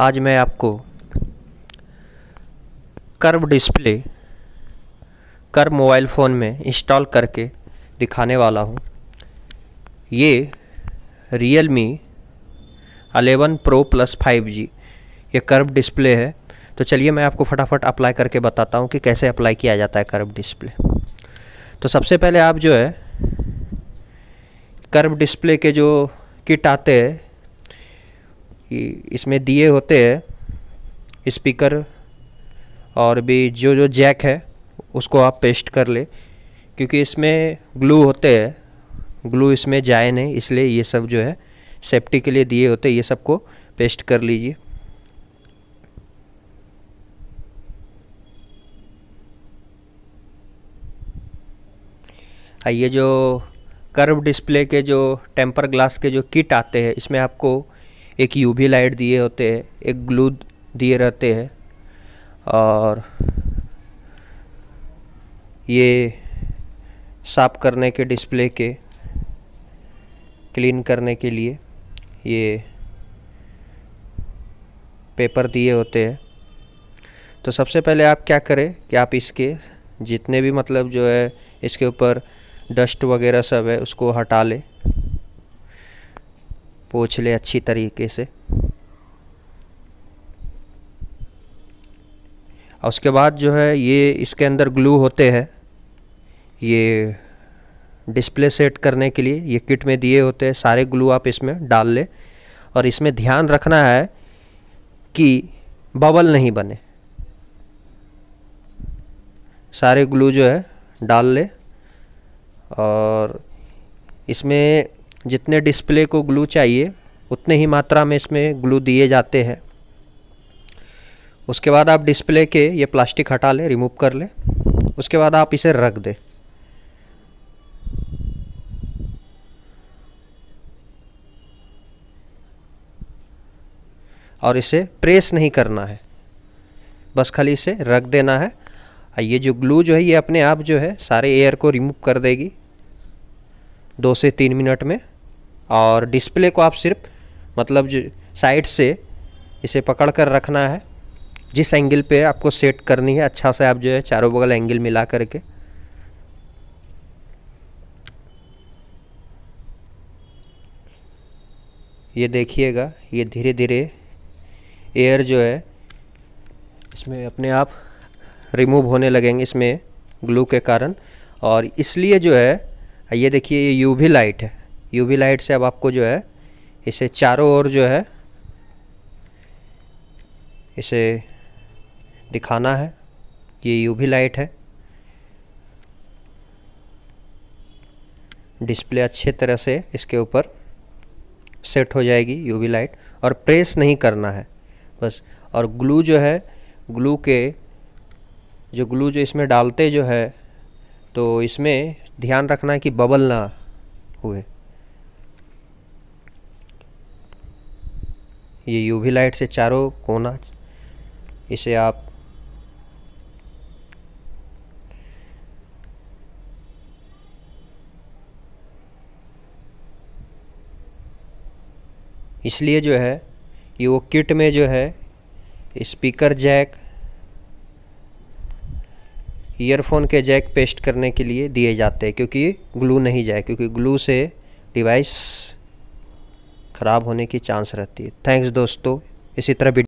आज मैं आपको curve display curve mobile phone में इंस्टॉल करके दिखाने वाला हूँ ये Realme eleven pro plus five G ये कर्व डिस्प्ले है तो चलिए मैं आपको फटाफट अप्लाई करके बताता हूँ कि कैसे अप्लाई किया जाता है कर्व डिस्प्ले तो सबसे पहले आप जो है कर्व डिस्प्ले के जो किट आते हैं कि इसमें दिए होते हैं स्पीकर और भी जो जो जैक है उसको आप पेस्ट कर ले क्योंकि इसमें ग्लू होते हैं ग्लू इसमें जाए नहीं इसलिए ये सब जो है सेफ्टी के लिए दिए होते ये सबको पेस्ट कर लीजिए ये जो कर्व डिस्प्ले के जो टेम्पर ग्लास के जो किट आते हैं इसमें आपको एक यूवी लाइट दिए होते हैं एक ग्लू दिए रहते हैं और ये साफ करने के डिस्प्ले के क्लीन करने के लिए ये पेपर दिए होते हैं तो सबसे पहले आप क्या करें कि आप इसके जितने भी मतलब जो है इसके ऊपर डस्ट वगैरह सब है उसको हटा लें पोछ ले अच्छी तरीके से और उसके बाद जो है ये इसके अंदर ग्लू होते हैं ये डिस्प्ले सेट करने के लिए ये किट में दिए होते हैं सारे ग्लू आप इसमें डाल ले और इसमें ध्यान रखना है कि बबल नहीं बने सारे ग्लू जो है डाल ले और इसमें जितने डिस्प्ले को ग्लू चाहिए उतने ही मात्रा में इसमें ग्लू दिए जाते हैं उसके बाद आप डिस्प्ले के ये प्लास्टिक हटा ले रिमूव कर ले उसके बाद आप इसे रख दे और इसे प्रेस नहीं करना है बस खाली इसे रख देना है और ये जो ग्लू जो है ये अपने आप जो है सारे एयर को रिमूव कर देगी दो से तीन मिनट में और डिस्प्ले को आप सिर्फ मतलब जो साइड से इसे पकड़ कर रखना है जिस एंगल पे आपको सेट करनी है अच्छा से आप जो है चारों बगल एंगल मिला करके ये देखिएगा ये धीरे धीरे एयर जो है इसमें अपने आप रिमूव होने लगेंगे इसमें ग्लू के कारण और इसलिए जो है ये देखिए ये यूवी लाइट है यूवी लाइट से अब आपको जो है इसे चारों ओर जो है इसे दिखाना है ये यूवी लाइट है डिस्प्ले अच्छे तरह से इसके ऊपर सेट हो जाएगी यूवी लाइट और प्रेस नहीं करना है बस और ग्लू जो है ग्लू के जो ग्लू जो इसमें डालते जो है तो इसमें ध्यान रखना है कि बबल ना हुए ये यूवी लाइट से चारों कोना इसे आप इसलिए जो है ये वो किट में जो है स्पीकर जैक ईयरफोन के जैक पेस्ट करने के लिए दिए जाते हैं क्योंकि ग्लू नहीं जाए क्योंकि ग्लू से डिवाइस ख़राब होने की चांस रहती है थैंक्स दोस्तों इसी तरह